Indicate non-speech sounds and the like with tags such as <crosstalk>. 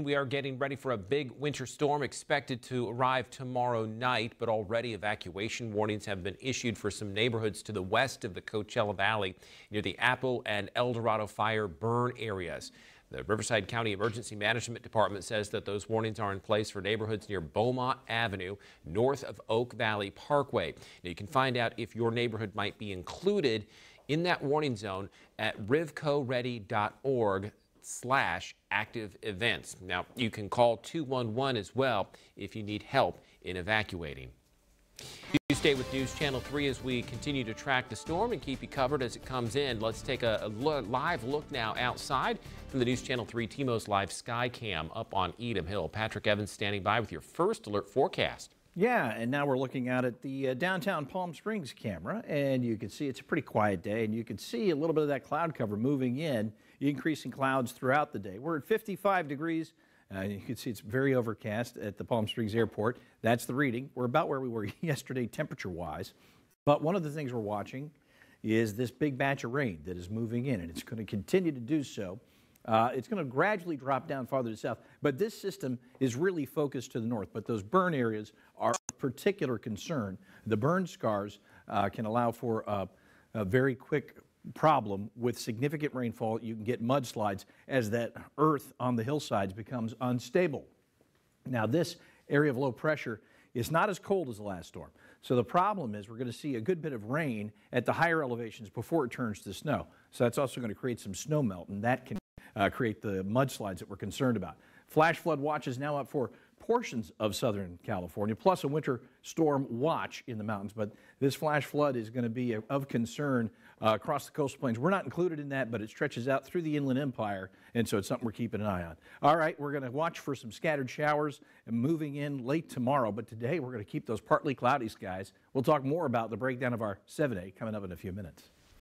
We are getting ready for a big winter storm expected to arrive tomorrow night, but already evacuation warnings have been issued for some neighborhoods to the west of the Coachella Valley near the Apple and El Dorado fire burn areas. The Riverside County Emergency Management Department says that those warnings are in place for neighborhoods near Beaumont Avenue, north of Oak Valley Parkway. Now you can find out if your neighborhood might be included in that warning zone at rivcoready.org slash active events. Now, you can call 211 as well if you need help in evacuating. You stay with News Channel 3 as we continue to track the storm and keep you covered as it comes in. Let's take a, a live look now outside from the News Channel 3 TMO's live sky cam up on Edom Hill. Patrick Evans standing by with your first alert forecast. Yeah, and now we're looking out at the uh, downtown Palm Springs camera, and you can see it's a pretty quiet day, and you can see a little bit of that cloud cover moving in, increasing clouds throughout the day. We're at 55 degrees. Uh, you can see it's very overcast at the Palm Springs Airport. That's the reading. We're about where we were <laughs> yesterday temperature-wise. But one of the things we're watching is this big batch of rain that is moving in, and it's going to continue to do so. Uh, it's going to gradually drop down farther to the south, but this system is really focused to the north. But those burn areas are of particular concern. The burn scars uh, can allow for a very quick problem with significant rainfall. You can get mudslides as that earth on the hillsides becomes unstable. Now, this area of low pressure is not as cold as the last storm. So the problem is we're going to see a good bit of rain at the higher elevations before it turns to snow. So that's also going to create some snowmelt, and that can uh, create the mudslides that we're concerned about. Flash flood watch is now up for portions of Southern California, plus a winter storm watch in the mountains. But this flash flood is going to be of concern uh, across the coastal plains. We're not included in that, but it stretches out through the Inland Empire, and so it's something we're keeping an eye on. All right, we're going to watch for some scattered showers and moving in late tomorrow, but today we're going to keep those partly cloudy skies. We'll talk more about the breakdown of our 7 a coming up in a few minutes.